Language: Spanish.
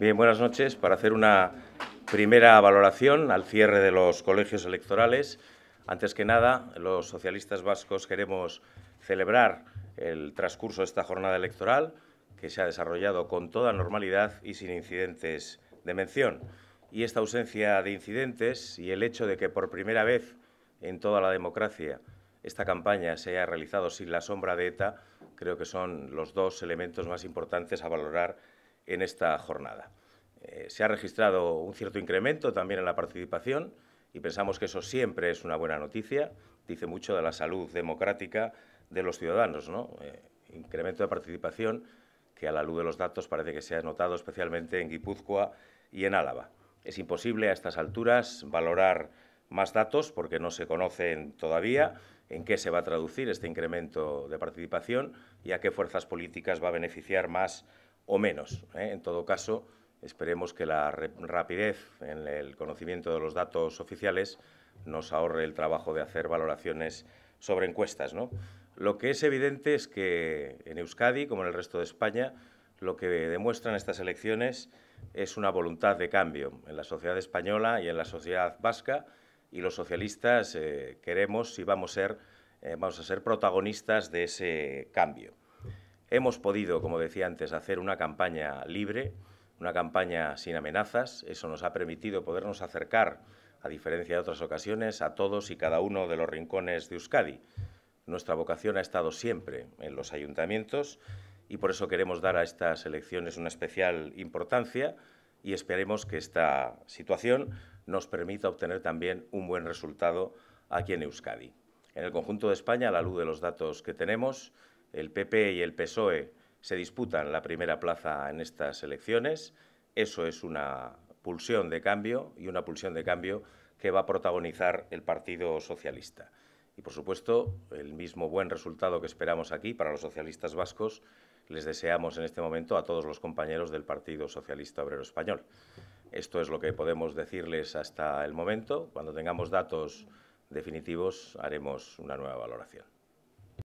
Bien, buenas noches. Para hacer una primera valoración al cierre de los colegios electorales, antes que nada, los socialistas vascos queremos celebrar el transcurso de esta jornada electoral, que se ha desarrollado con toda normalidad y sin incidentes de mención. Y esta ausencia de incidentes y el hecho de que por primera vez en toda la democracia esta campaña se haya realizado sin la sombra de ETA, creo que son los dos elementos más importantes a valorar en esta jornada. Eh, se ha registrado un cierto incremento también en la participación y pensamos que eso siempre es una buena noticia, dice mucho de la salud democrática de los ciudadanos, ¿no? Eh, incremento de participación que a la luz de los datos parece que se ha notado especialmente en Guipúzcoa y en Álava. Es imposible a estas alturas valorar más datos porque no se conocen todavía en qué se va a traducir este incremento de participación y a qué fuerzas políticas va a beneficiar más o menos. ¿eh? En todo caso, esperemos que la rapidez en el conocimiento de los datos oficiales nos ahorre el trabajo de hacer valoraciones sobre encuestas. Lo que es evidente es que en Euskadi, como en el resto de España, lo que demuestran estas elecciones es una voluntad de cambio en la sociedad española y en la sociedad vasca y los socialistas eh, queremos y vamos a ser, eh, vamos a ser protagonistas de ese cambio. Hemos podido, como decía antes, hacer una campaña libre, una campaña sin amenazas. Eso nos ha permitido podernos acercar, a diferencia de otras ocasiones, a todos y cada uno de los rincones de Euskadi. Nuestra vocación ha estado siempre en los ayuntamientos y por eso queremos dar a estas elecciones una especial importancia y esperemos que esta situación nos permita obtener también un buen resultado aquí en Euskadi. En el conjunto de España, a la luz de los datos que tenemos, el PP y el PSOE se disputan la primera plaza en estas elecciones. Eso es una pulsión de cambio y una pulsión de cambio que va a protagonizar el Partido Socialista. Y, por supuesto, el mismo buen resultado que esperamos aquí para los socialistas vascos les deseamos en este momento a todos los compañeros del Partido Socialista Obrero Español. Esto es lo que podemos decirles hasta el momento. Cuando tengamos datos definitivos haremos una nueva valoración.